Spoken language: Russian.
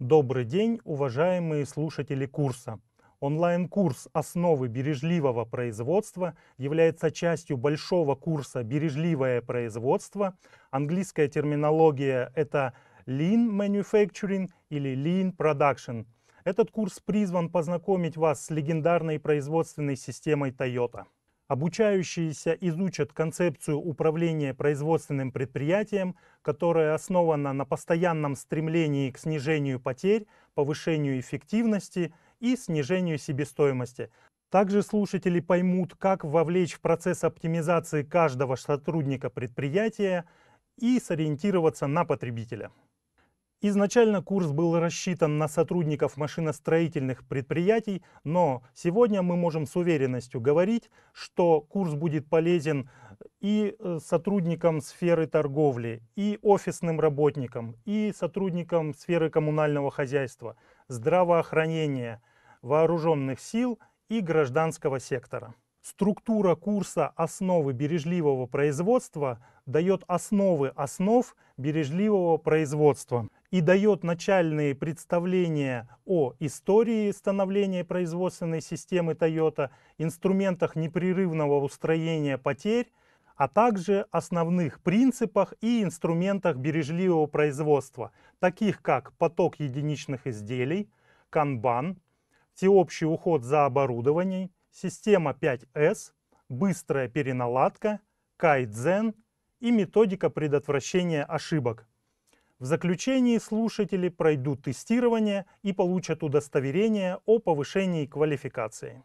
Добрый день, уважаемые слушатели курса. Онлайн-курс «Основы бережливого производства» является частью большого курса «Бережливое производство». Английская терминология – это Lean Manufacturing или Lean Production. Этот курс призван познакомить вас с легендарной производственной системой Toyota. Обучающиеся изучат концепцию управления производственным предприятием, которая основана на постоянном стремлении к снижению потерь, повышению эффективности и снижению себестоимости. Также слушатели поймут, как вовлечь в процесс оптимизации каждого сотрудника предприятия и сориентироваться на потребителя. Изначально курс был рассчитан на сотрудников машиностроительных предприятий, но сегодня мы можем с уверенностью говорить, что курс будет полезен э, и э, сотрудникам сферы торговли, и офисным работникам, и сотрудникам сферы коммунального хозяйства, здравоохранения, вооруженных сил и гражданского сектора. Структура курса «Основы бережливого производства» дает основы основ бережливого производства и дает начальные представления о истории становления производственной системы Toyota, инструментах непрерывного устроения потерь, а также основных принципах и инструментах бережливого производства, таких как поток единичных изделий, канбан, всеобщий уход за оборудованием, система 5С, быстрая переналадка, кайдзен и методика предотвращения ошибок. В заключении слушатели пройдут тестирование и получат удостоверение о повышении квалификации.